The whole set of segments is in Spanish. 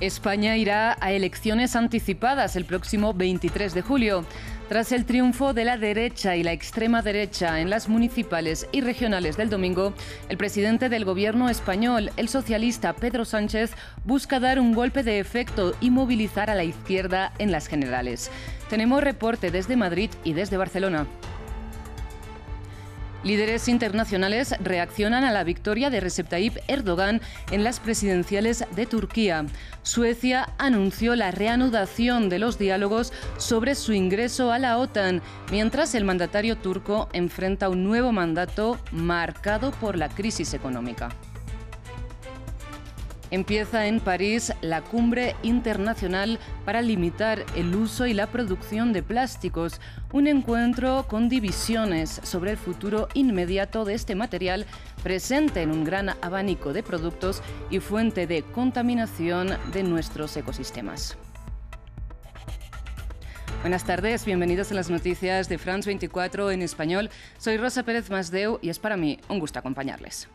España irá a elecciones anticipadas el próximo 23 de julio. Tras el triunfo de la derecha y la extrema derecha en las municipales y regionales del domingo, el presidente del gobierno español, el socialista Pedro Sánchez, busca dar un golpe de efecto y movilizar a la izquierda en las generales. Tenemos reporte desde Madrid y desde Barcelona. Líderes internacionales reaccionan a la victoria de Recep Tayyip Erdogan en las presidenciales de Turquía. Suecia anunció la reanudación de los diálogos sobre su ingreso a la OTAN, mientras el mandatario turco enfrenta un nuevo mandato marcado por la crisis económica. Empieza en París la cumbre internacional para limitar el uso y la producción de plásticos, un encuentro con divisiones sobre el futuro inmediato de este material presente en un gran abanico de productos y fuente de contaminación de nuestros ecosistemas. Buenas tardes, bienvenidos a las noticias de France 24 en español. Soy Rosa Pérez Masdeu y es para mí un gusto acompañarles.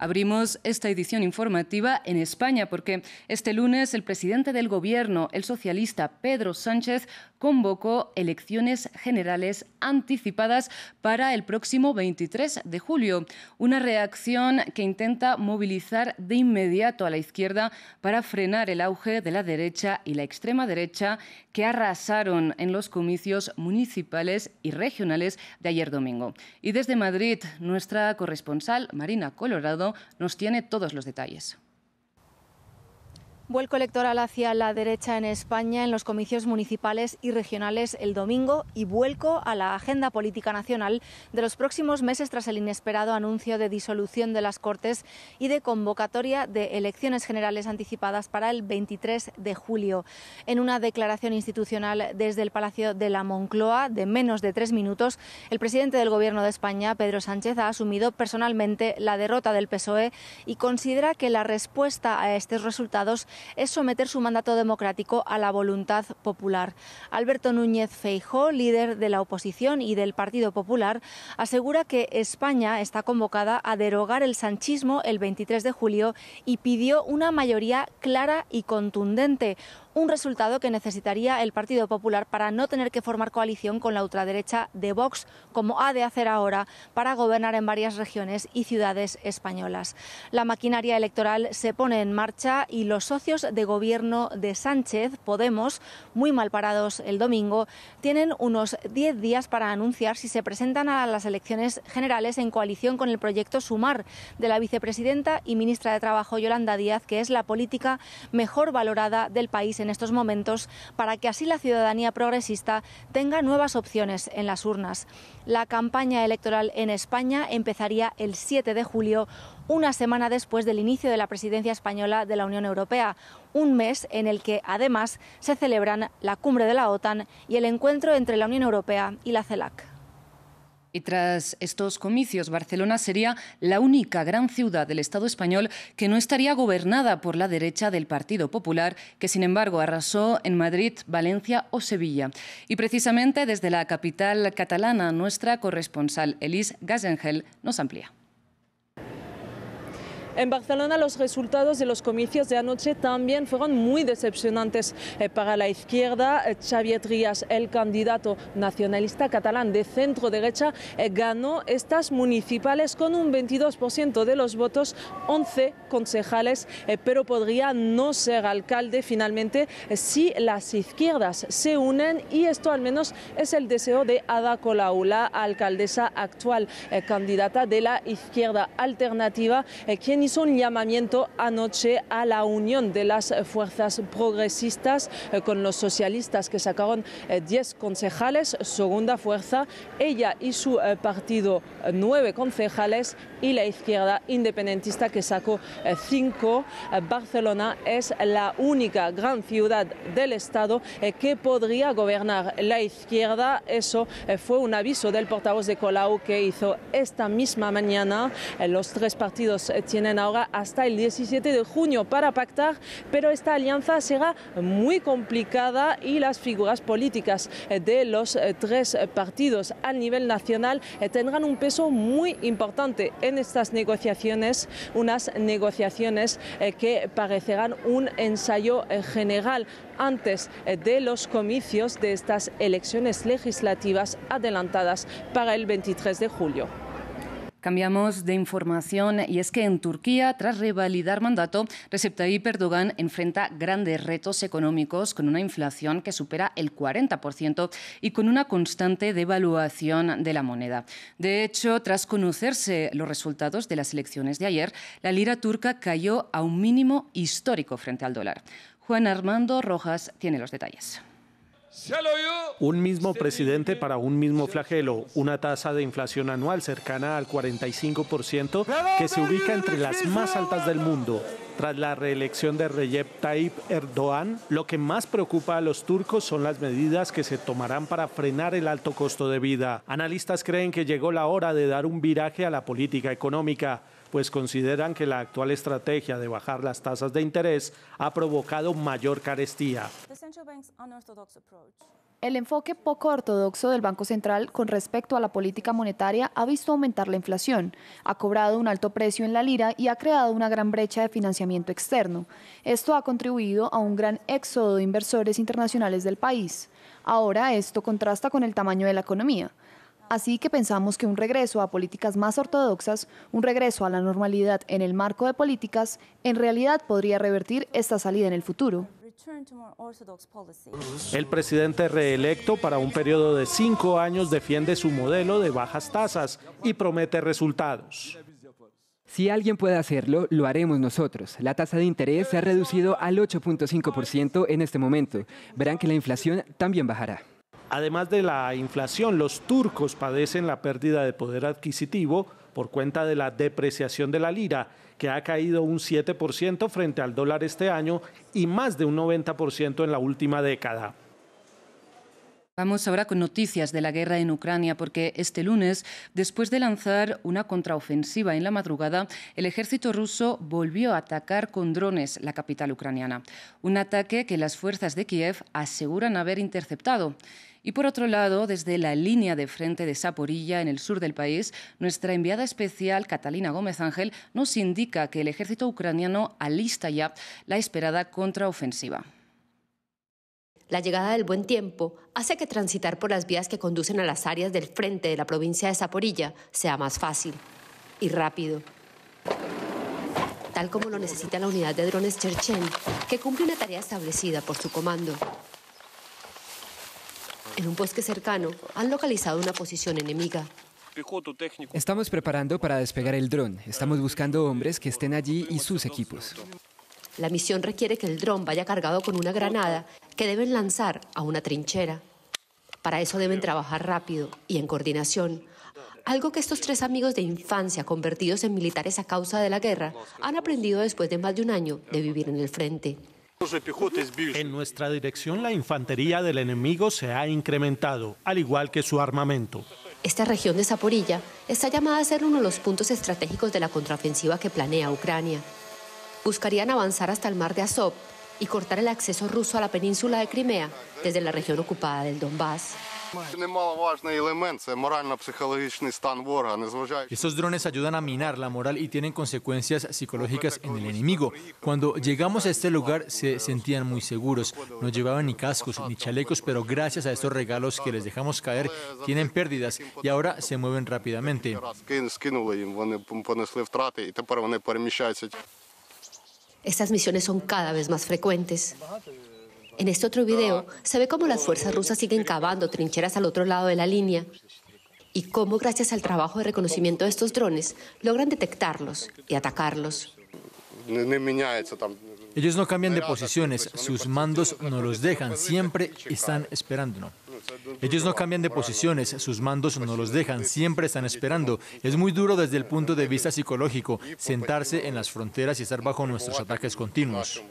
Abrimos esta edición informativa en España porque este lunes el presidente del Gobierno, el socialista Pedro Sánchez, convocó elecciones generales anticipadas para el próximo 23 de julio. Una reacción que intenta movilizar de inmediato a la izquierda para frenar el auge de la derecha y la extrema derecha que arrasaron en los comicios municipales y regionales de ayer domingo. Y desde Madrid, nuestra corresponsal Marina Colorado nos tiene todos los detalles. Vuelco electoral hacia la derecha en España en los comicios municipales y regionales el domingo y vuelco a la agenda política nacional de los próximos meses tras el inesperado anuncio de disolución de las Cortes y de convocatoria de elecciones generales anticipadas para el 23 de julio. En una declaración institucional desde el Palacio de la Moncloa de menos de tres minutos, el presidente del Gobierno de España, Pedro Sánchez, ha asumido personalmente la derrota del PSOE y considera que la respuesta a estos resultados es someter su mandato democrático a la voluntad popular. Alberto Núñez Feijó, líder de la oposición y del Partido Popular, asegura que España está convocada a derogar el sanchismo el 23 de julio y pidió una mayoría clara y contundente un resultado que necesitaría el Partido Popular para no tener que formar coalición con la ultraderecha de Vox, como ha de hacer ahora para gobernar en varias regiones y ciudades españolas. La maquinaria electoral se pone en marcha y los socios de gobierno de Sánchez, Podemos, muy mal parados el domingo, tienen unos 10 días para anunciar si se presentan a las elecciones generales en coalición con el proyecto Sumar de la vicepresidenta y ministra de Trabajo Yolanda Díaz, que es la política mejor valorada del país en estos momentos para que así la ciudadanía progresista tenga nuevas opciones en las urnas. La campaña electoral en España empezaría el 7 de julio, una semana después del inicio de la presidencia española de la Unión Europea, un mes en el que además se celebran la cumbre de la OTAN y el encuentro entre la Unión Europea y la CELAC. Y tras estos comicios, Barcelona sería la única gran ciudad del Estado español que no estaría gobernada por la derecha del Partido Popular, que sin embargo arrasó en Madrid, Valencia o Sevilla. Y precisamente desde la capital catalana, nuestra corresponsal Elise Gasengel nos amplía. En Barcelona los resultados de los comicios de anoche también fueron muy decepcionantes eh, para la izquierda. Eh, Xavier Trias, el candidato nacionalista catalán de centro derecha, eh, ganó estas municipales con un 22% de los votos, 11 concejales, pero podría no ser alcalde finalmente si las izquierdas se unen y esto al menos es el deseo de Ada Colau, la alcaldesa actual candidata de la izquierda alternativa, quien hizo un llamamiento anoche a la unión de las fuerzas progresistas eh, con los socialistas que sacaron 10 eh, concejales, segunda fuerza, ella y su eh, partido nueve concejales y la izquierda independentista que sacó 5. Eh, eh, Barcelona es la única gran ciudad del Estado eh, que podría gobernar la izquierda. Eso fue un aviso del portavoz de Colau que hizo esta misma mañana. Los tres partidos tienen ahora hasta el 17 de junio para pactar, pero esta alianza será muy complicada y las figuras políticas de los tres partidos a nivel nacional tendrán un peso muy importante estas negociaciones unas negociaciones eh, que parecerán un ensayo eh, general antes eh, de los comicios de estas elecciones legislativas adelantadas para el 23 de julio. Cambiamos de información y es que en Turquía, tras revalidar mandato, Recep Tayyip Erdogan enfrenta grandes retos económicos con una inflación que supera el 40% y con una constante devaluación de la moneda. De hecho, tras conocerse los resultados de las elecciones de ayer, la lira turca cayó a un mínimo histórico frente al dólar. Juan Armando Rojas tiene los detalles. Un mismo presidente para un mismo flagelo, una tasa de inflación anual cercana al 45% que se ubica entre las más altas del mundo. Tras la reelección de Recep Tayyip Erdogan, lo que más preocupa a los turcos son las medidas que se tomarán para frenar el alto costo de vida. Analistas creen que llegó la hora de dar un viraje a la política económica pues consideran que la actual estrategia de bajar las tasas de interés ha provocado mayor carestía. El enfoque poco ortodoxo del Banco Central con respecto a la política monetaria ha visto aumentar la inflación, ha cobrado un alto precio en la lira y ha creado una gran brecha de financiamiento externo. Esto ha contribuido a un gran éxodo de inversores internacionales del país. Ahora esto contrasta con el tamaño de la economía. Así que pensamos que un regreso a políticas más ortodoxas, un regreso a la normalidad en el marco de políticas, en realidad podría revertir esta salida en el futuro. El presidente reelecto para un periodo de cinco años defiende su modelo de bajas tasas y promete resultados. Si alguien puede hacerlo, lo haremos nosotros. La tasa de interés se ha reducido al 8.5% en este momento. Verán que la inflación también bajará. Además de la inflación, los turcos padecen la pérdida de poder adquisitivo por cuenta de la depreciación de la lira, que ha caído un 7% frente al dólar este año y más de un 90% en la última década. Vamos ahora con noticias de la guerra en Ucrania, porque este lunes, después de lanzar una contraofensiva en la madrugada, el ejército ruso volvió a atacar con drones la capital ucraniana. Un ataque que las fuerzas de Kiev aseguran haber interceptado. Y por otro lado, desde la línea de frente de Saporilla, en el sur del país, nuestra enviada especial, Catalina Gómez Ángel, nos indica que el ejército ucraniano alista ya la esperada contraofensiva. La llegada del buen tiempo hace que transitar por las vías que conducen a las áreas del frente de la provincia de Zaporilla sea más fácil y rápido. Tal como lo necesita la unidad de drones Cherchen, que cumple una tarea establecida por su comando. En un bosque cercano han localizado una posición enemiga. Estamos preparando para despegar el dron. Estamos buscando hombres que estén allí y sus equipos. La misión requiere que el dron vaya cargado con una granada que deben lanzar a una trinchera. Para eso deben trabajar rápido y en coordinación, algo que estos tres amigos de infancia convertidos en militares a causa de la guerra han aprendido después de más de un año de vivir en el frente. En nuestra dirección la infantería del enemigo se ha incrementado, al igual que su armamento. Esta región de Zaporilla está llamada a ser uno de los puntos estratégicos de la contraofensiva que planea Ucrania buscarían avanzar hasta el mar de Azov y cortar el acceso ruso a la península de Crimea desde la región ocupada del Donbass. Estos drones ayudan a minar la moral y tienen consecuencias psicológicas en el enemigo. Cuando llegamos a este lugar se sentían muy seguros. No llevaban ni cascos ni chalecos, pero gracias a estos regalos que les dejamos caer, tienen pérdidas y ahora se mueven rápidamente. Estas misiones son cada vez más frecuentes. En este otro video se ve cómo las fuerzas rusas siguen cavando trincheras al otro lado de la línea y cómo gracias al trabajo de reconocimiento de estos drones logran detectarlos y atacarlos. Ellos no cambian de posiciones, sus mandos no los dejan, siempre están esperándonos. Ellos no cambian de posiciones, sus mandos no los dejan, siempre están esperando. Es muy duro desde el punto de vista psicológico sentarse en las fronteras y estar bajo nuestros ataques continuos.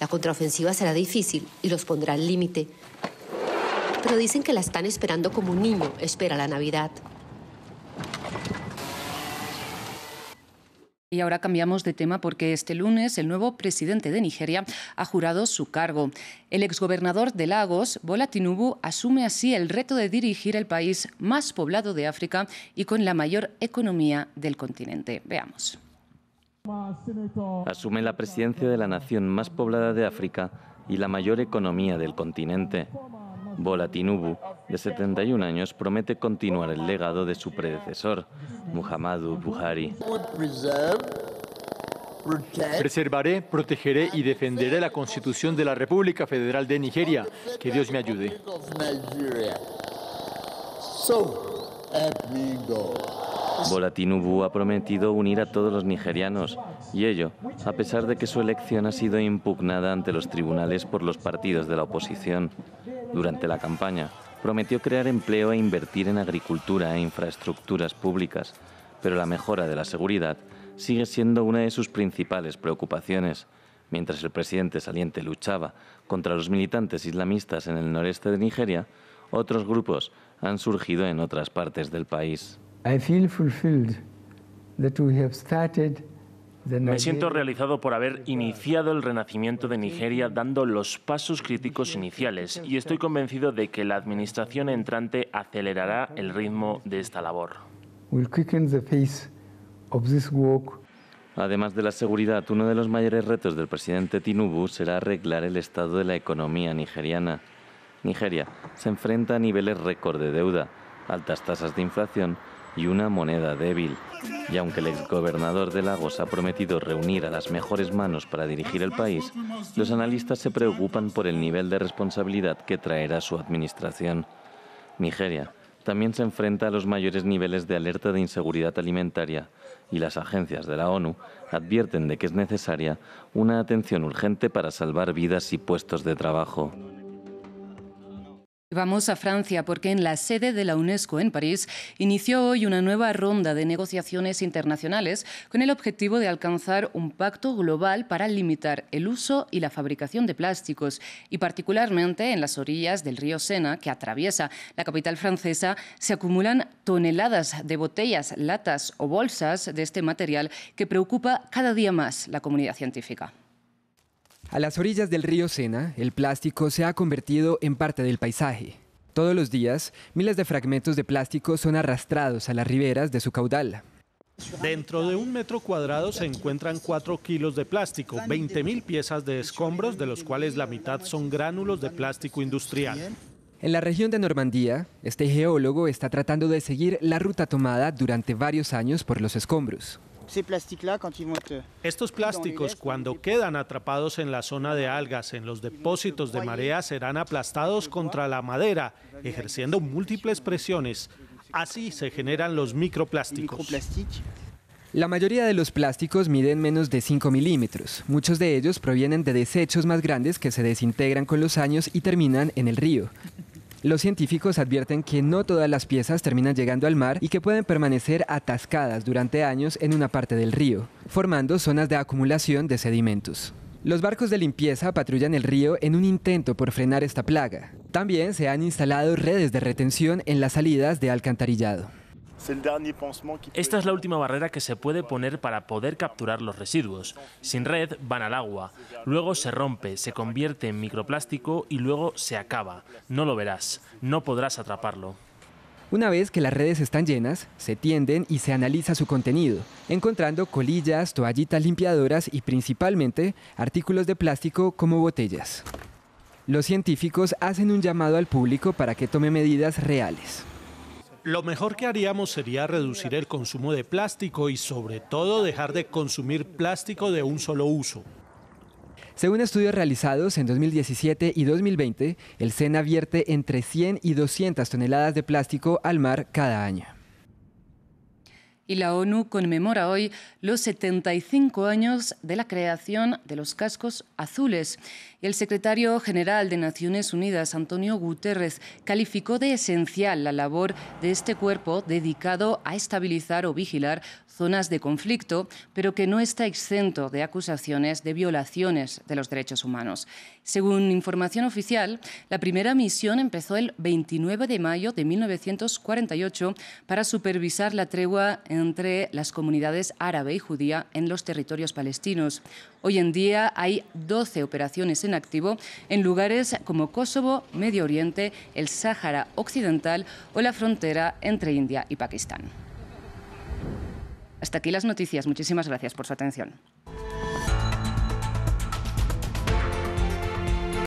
La contraofensiva será difícil y los pondrá al límite. Pero dicen que la están esperando como un niño espera la Navidad. Y ahora cambiamos de tema porque este lunes el nuevo presidente de Nigeria ha jurado su cargo. El exgobernador de Lagos, Bola asume así el reto de dirigir el país más poblado de África y con la mayor economía del continente. Veamos. Asume la presidencia de la nación más poblada de África y la mayor economía del continente. Bola Tinubu, de 71 años, promete continuar el legado de su predecesor, Muhammadu Buhari. Preservaré, protegeré y defenderé la Constitución de la República Federal de Nigeria. Que Dios me ayude. Bola Tinubu ha prometido unir a todos los nigerianos, y ello, a pesar de que su elección ha sido impugnada ante los tribunales por los partidos de la oposición. Durante la campaña, prometió crear empleo e invertir en agricultura e infraestructuras públicas, pero la mejora de la seguridad sigue siendo una de sus principales preocupaciones. Mientras el presidente saliente luchaba contra los militantes islamistas en el noreste de Nigeria, otros grupos han surgido en otras partes del país. Me siento realizado por haber iniciado el renacimiento de Nigeria dando los pasos críticos iniciales y estoy convencido de que la administración entrante acelerará el ritmo de esta labor. Además de la seguridad, uno de los mayores retos del presidente Tinubu será arreglar el estado de la economía nigeriana. Nigeria se enfrenta a niveles récord de deuda, altas tasas de inflación y una moneda débil. Y aunque el exgobernador de Lagos ha prometido reunir a las mejores manos para dirigir el país, los analistas se preocupan por el nivel de responsabilidad que traerá su administración. Nigeria también se enfrenta a los mayores niveles de alerta de inseguridad alimentaria y las agencias de la ONU advierten de que es necesaria una atención urgente para salvar vidas y puestos de trabajo. Vamos a Francia porque en la sede de la UNESCO en París inició hoy una nueva ronda de negociaciones internacionales con el objetivo de alcanzar un pacto global para limitar el uso y la fabricación de plásticos y particularmente en las orillas del río Sena que atraviesa la capital francesa se acumulan toneladas de botellas, latas o bolsas de este material que preocupa cada día más la comunidad científica. A las orillas del río Sena, el plástico se ha convertido en parte del paisaje. Todos los días, miles de fragmentos de plástico son arrastrados a las riberas de su caudal. Dentro de un metro cuadrado se encuentran 4 kilos de plástico, 20.000 piezas de escombros, de los cuales la mitad son gránulos de plástico industrial. En la región de Normandía, este geólogo está tratando de seguir la ruta tomada durante varios años por los escombros. Estos plásticos, cuando quedan atrapados en la zona de algas, en los depósitos de marea, serán aplastados contra la madera, ejerciendo múltiples presiones. Así se generan los microplásticos. La mayoría de los plásticos miden menos de 5 milímetros. Muchos de ellos provienen de desechos más grandes que se desintegran con los años y terminan en el río. Los científicos advierten que no todas las piezas terminan llegando al mar y que pueden permanecer atascadas durante años en una parte del río, formando zonas de acumulación de sedimentos. Los barcos de limpieza patrullan el río en un intento por frenar esta plaga. También se han instalado redes de retención en las salidas de alcantarillado. Esta es la última barrera que se puede poner para poder capturar los residuos. Sin red van al agua, luego se rompe, se convierte en microplástico y luego se acaba. No lo verás, no podrás atraparlo. Una vez que las redes están llenas, se tienden y se analiza su contenido, encontrando colillas, toallitas limpiadoras y principalmente artículos de plástico como botellas. Los científicos hacen un llamado al público para que tome medidas reales. Lo mejor que haríamos sería reducir el consumo de plástico y sobre todo dejar de consumir plástico de un solo uso. Según estudios realizados en 2017 y 2020, el SENA vierte entre 100 y 200 toneladas de plástico al mar cada año y la ONU conmemora hoy los 75 años de la creación de los cascos azules. el secretario general de Naciones Unidas, Antonio Guterres, calificó de esencial la labor de este cuerpo dedicado a estabilizar o vigilar zonas de conflicto, pero que no está exento de acusaciones de violaciones de los derechos humanos. Según información oficial, la primera misión empezó el 29 de mayo de 1948 para supervisar la tregua entre las comunidades árabe y judía en los territorios palestinos. Hoy en día hay 12 operaciones en activo en lugares como Kosovo, Medio Oriente, el Sáhara Occidental o la frontera entre India y Pakistán. Hasta aquí las noticias. Muchísimas gracias por su atención.